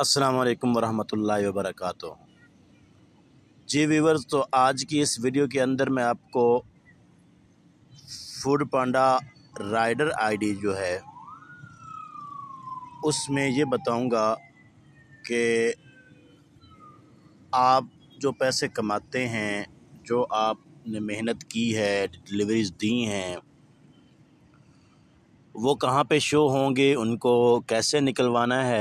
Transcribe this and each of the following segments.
अस्सलाम वरहमतुल्लाहि वबरकatuh जी वीवर्स तो आज की इस वीडियो के अंदर मैं आपको फूड पांडा राइडर आईडी जो है उसमें ये बताऊंगा कि आप जो पैसे कमाते हैं जो आपने मेहनत की है डिलीवरीज दी हैं वो कहाँ पे शो होंगे उनको कैसे निकलवाना है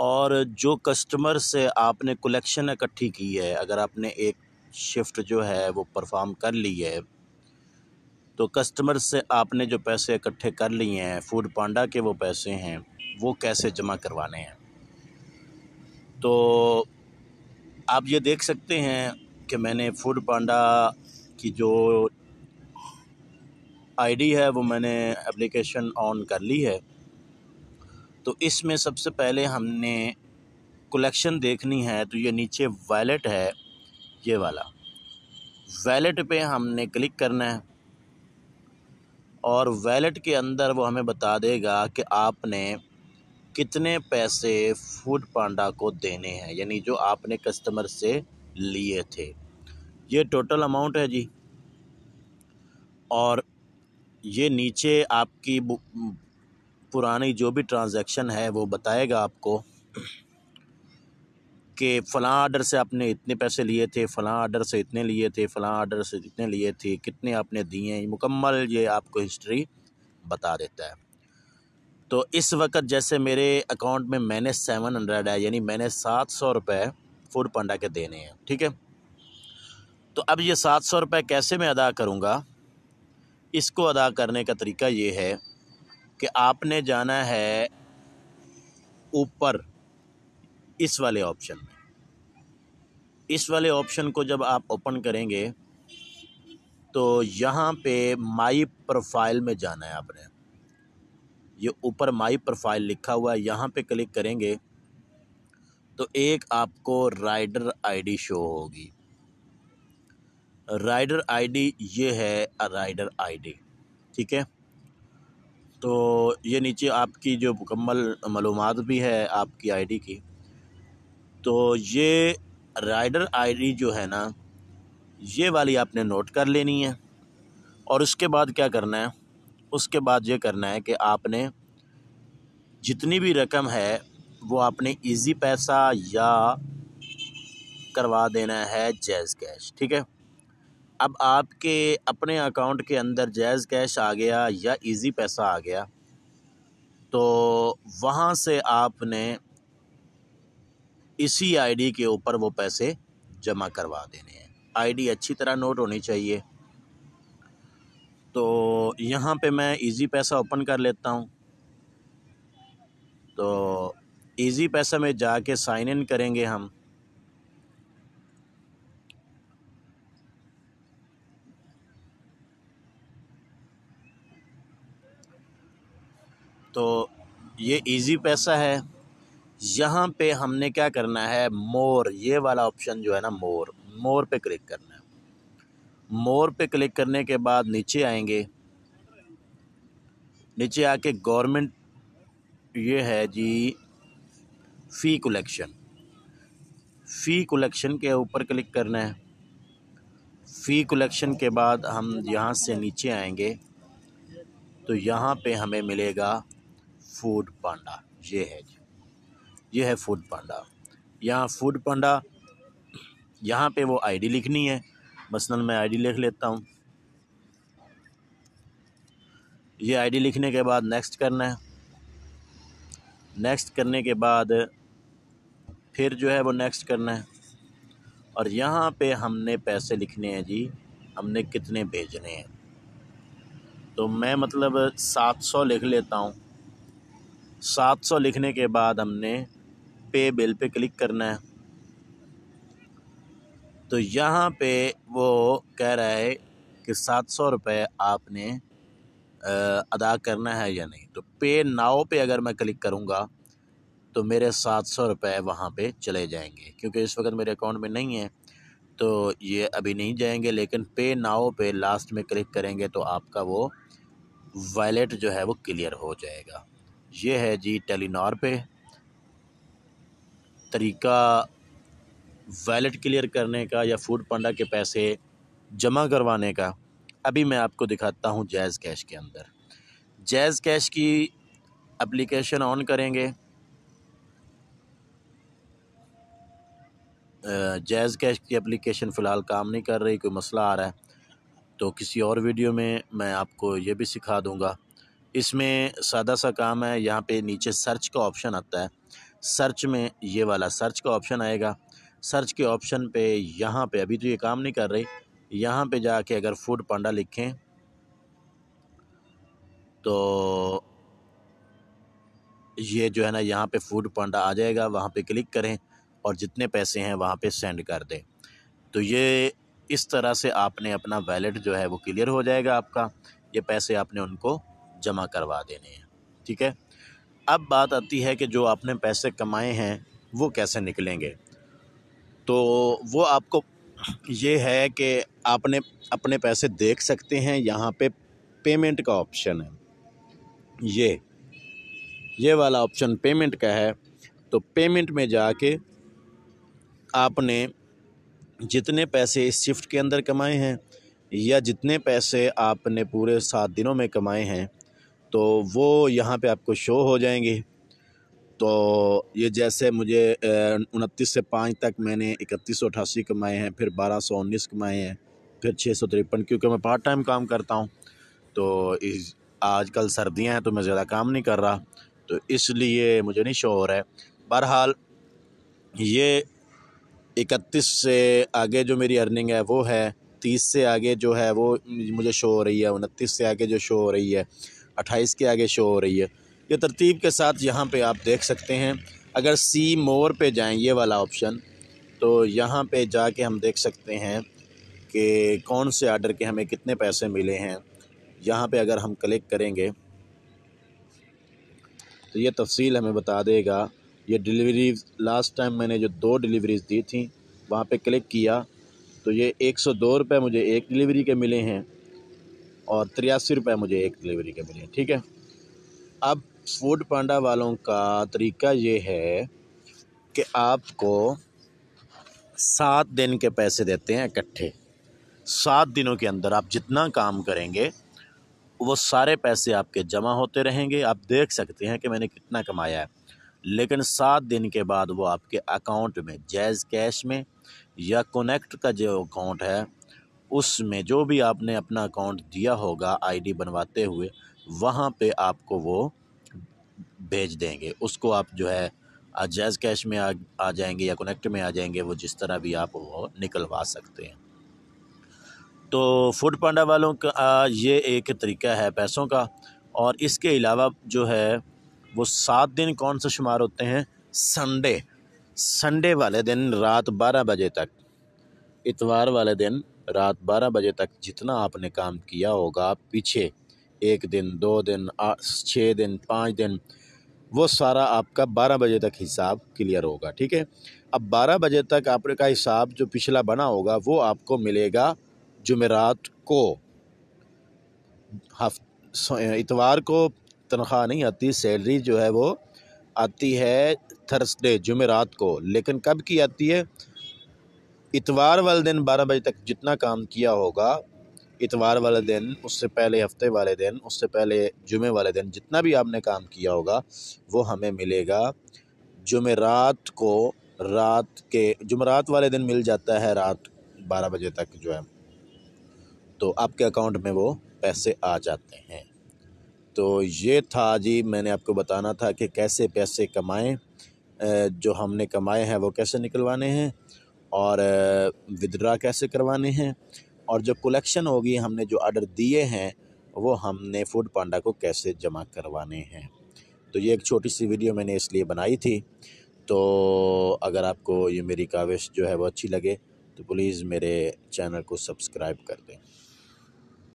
और जो कस्टमर से आपने कलेक्शन इकट्ठी की है अगर आपने एक शिफ्ट जो है वो परफॉर्म कर ली है तो कस्टमर से आपने जो पैसे इकट्ठे कर लिए हैं फूड पांडा के वो पैसे हैं वो कैसे जमा करवाने हैं तो आप ये देख सकते हैं कि मैंने फूड पांडा की जो आईडी है वो मैंने एप्लीकेशन ऑन कर ली है तो इसमें सबसे पहले हमने कलेक्शन देखनी है तो ये नीचे वैलेट है ये वाला वैलेट पे हमने क्लिक करना है और वैलेट के अंदर वो हमें बता देगा कि आपने कितने पैसे फूड पांडा को देने हैं यानी जो आपने कस्टमर से लिए थे ये टोटल अमाउंट है जी और ये नीचे आपकी पुरानी जो भी ट्रांजैक्शन है वो बताएगा आपको कि फ़लाँ आर्डर से आपने इतने पैसे लिए थे फ़लाँ आर्डर से इतने लिए थे फ़लाँ आर्डर से इतने लिए थे कितने आपने दिए हैं मुकम्मल ये आपको हिस्ट्री बता देता है तो इस वक्त जैसे मेरे अकाउंट में मैंने सेवन हंड्रेड है यानी मैंने सात सौ रुपये फूड पांडा के देने हैं ठीक है तो अब ये सात सौ रुपये कैसे मैं अदा करूँगा इसको अदा करने का तरीका ये है कि आपने जाना है ऊपर इस वाले ऑप्शन में इस वाले ऑप्शन को जब आप ओपन करेंगे तो यहाँ पे माई प्रोफाइल में जाना है आपने ये ऊपर माई प्रोफाइल लिखा हुआ है यहाँ पे क्लिक करेंगे तो एक आपको राइडर आईडी शो होगी राइडर आईडी ये है राइडर आईडी ठीक है तो ये नीचे आपकी जो मुकम्मल मालूम भी है आपकी आईडी की तो ये राइडर आईडी जो है ना ये वाली आपने नोट कर लेनी है और उसके बाद क्या करना है उसके बाद ये करना है कि आपने जितनी भी रकम है वो आपने इजी पैसा या करवा देना है जैज़ कैश ठीक है अब आपके अपने अकाउंट के अंदर जायज़ कैश आ गया या इजी पैसा आ गया तो वहाँ से आपने इसी आईडी के ऊपर वो पैसे जमा करवा देने हैं आईडी अच्छी तरह नोट होनी चाहिए तो यहाँ पे मैं इजी पैसा ओपन कर लेता हूँ तो इजी पैसा में जाके साइन इन करेंगे हम तो ये इजी पैसा है यहाँ पे हमने क्या करना है मोर ये वाला ऑप्शन जो है ना मोर मोर पे क्लिक करना है मोर पे क्लिक करने के बाद नीचे आएंगे नीचे आके गवर्नमेंट ये है जी फ़ी कलेक्शन फ़ी कलेक्शन के ऊपर क्लिक करना है फ़ी कलेक्शन के बाद हम यहाँ से नीचे आएंगे तो यहाँ पे हमें मिलेगा फूड पांडा ये है जी ये है फूड पांडा यहाँ फूड पांडा यहाँ पे वो आईडी लिखनी है मसलन मैं आईडी लिख लेता हूँ ये आईडी लिखने के बाद नेक्स्ट करना है नेक्स्ट करने के बाद फिर जो है वो नेक्स्ट करना है और यहाँ पे हमने पैसे लिखने हैं जी हमने कितने भेजने हैं तो मैं मतलब सात सौ लिख लेता हूँ सात सौ लिखने के बाद हमने पे बिल पे क्लिक करना है तो यहाँ पे वो कह रहा है कि सात सौ रुपये आपने अदा करना है या नहीं तो पे नाव पे अगर मैं क्लिक करूँगा तो मेरे सात सौ रुपये वहाँ पे चले जाएंगे क्योंकि इस वक्त मेरे अकाउंट में नहीं है तो ये अभी नहीं जाएंगे लेकिन पे नाव पे लास्ट में क्लिक करेंगे तो आपका वो वैलेट जो है वो क्लियर हो जाएगा ये है जी टेलीनार पे तरीका वैलेट क्लियर करने का या फूड पांडा के पैसे जमा करवाने का अभी मैं आपको दिखाता हूँ जैज़ कैश के अंदर जैज़ कैश की एप्लीकेशन ऑन करेंगे जैज़ कैश की एप्लीकेशन फ़िलहाल काम नहीं कर रही कोई मसला आ रहा है तो किसी और वीडियो में मैं आपको ये भी सिखा दूँगा इसमें सादा सा काम है यहाँ पे नीचे सर्च का ऑप्शन आता है सर्च में ये वाला सर्च का ऑप्शन आएगा सर्च के ऑप्शन पे यहाँ पे अभी तो ये काम नहीं कर रही यहाँ पे जाके अगर फूड पांडा लिखें तो ये जो है ना यहाँ पे फूड पांडा आ जाएगा वहाँ पे क्लिक करें और जितने पैसे हैं वहाँ पे सेंड कर दें तो ये इस तरह से आपने अपना वैलेट जो है वो क्लियर हो जाएगा आपका ये पैसे आपने उनको जमा करवा देने हैं ठीक है अब बात आती है कि जो आपने पैसे कमाए हैं वो कैसे निकलेंगे तो वो आपको ये है कि आपने अपने पैसे देख सकते हैं यहाँ पे पेमेंट का ऑप्शन है ये ये वाला ऑप्शन पेमेंट का है तो पेमेंट में जाके आपने जितने पैसे इस शिफ्ट के अंदर कमाए हैं या जितने पैसे आपने पूरे सात दिनों में कमाए हैं तो वो यहाँ पे आपको शो हो जाएंगी तो ये जैसे मुझे उनतीस से पाँच तक मैंने इकतीस सौ अठासी कमाए हैं फिर बारह सौ उन्नीस कमाए हैं फिर छः सौ तिरपन क्योंकि मैं पार्ट टाइम काम करता हूँ तो इस आजकल सर्दियाँ हैं तो मैं ज़्यादा काम नहीं कर रहा तो इसलिए मुझे नहीं शो हो रहा है बहरहाल ये इकतीस से आगे जो मेरी अर्निंग है वो है तीस से आगे जो है वो मुझे शो हो रही है उनतीस से आगे जो शो हो रही है अट्ठाईस के आगे शो हो रही है ये तरतीब के साथ यहाँ पे आप देख सकते हैं अगर सी मोर पे जाएं ये वाला ऑप्शन तो यहाँ पे जाके हम देख सकते हैं कि कौन से आर्डर के हमें कितने पैसे मिले हैं यहाँ पे अगर हम क्लिक करेंगे तो ये तफसील हमें बता देगा ये डिलीवरी लास्ट टाइम मैंने जो दो डिलीवरीज दी थी वहाँ पे क्लिक किया तो ये एक सौ दो रुपये मुझे एक डिलीवरी के मिले हैं और तिरासी रुपये मुझे एक डिलीवरी के मिले ठीक है अब फूड पांडा वालों का तरीका ये है कि आपको सात दिन के पैसे देते हैं इकट्ठे सात दिनों के अंदर आप जितना काम करेंगे वो सारे पैसे आपके जमा होते रहेंगे आप देख सकते हैं कि मैंने कितना कमाया है लेकिन सात दिन के बाद वो आपके अकाउंट में जैज़ कैश में या कनेक्ट का जो अकाउंट है उसमें जो भी आपने अपना अकाउंट दिया होगा आईडी बनवाते हुए वहाँ पे आपको वो भेज देंगे उसको आप जो है जैज़ कैश में आ, आ जाएंगे या कनेक्ट में आ जाएंगे वो जिस तरह भी आप वो निकलवा सकते हैं तो फूड पांडा वालों का ये एक तरीका है पैसों का और इसके अलावा जो है वो सात दिन कौन से शुमार होते हैं संडे संडे वाले दिन रात बारह बजे तक इतवार वाले दिन रात बारह बजे तक जितना आपने काम किया होगा पीछे एक दिन दो दिन छः दिन पाँच दिन वो सारा आपका बारह बजे तक हिसाब क्लियर होगा ठीक है अब बारह बजे तक आपका हिसाब जो पिछला बना होगा वो आपको मिलेगा जुमेरात को इतवार को तनख्वाह नहीं आती सैलरी जो है वो आती है थर्सडे जुमेरात को लेकिन कब की आती है इतवार वाले दिन बारह बजे तक जितना काम किया होगा इतवार वाले दिन उससे पहले हफ्ते वाले दिन उससे पहले जुमे वाले दिन जितना भी आपने काम किया होगा वो हमें मिलेगा जुमेरात को रात के जुमेरात वाले दिन मिल जाता है रात बारह बजे तक जो है तो आपके अकाउंट में वो पैसे आ जाते हैं तो ये था जी मैंने आपको बताना था कि कैसे पैसे कमाएं जो हमने कमाए हैं वो कैसे निकलवाने हैं और विदड्रा कैसे करवाने हैं और जो कलेक्शन होगी हमने जो आर्डर दिए हैं वो हमने फूड पांडा को कैसे जमा करवाने हैं तो ये एक छोटी सी वीडियो मैंने इसलिए बनाई थी तो अगर आपको ये मेरी काविश जो है वो अच्छी लगे तो प्लीज़ मेरे चैनल को सब्सक्राइब कर दें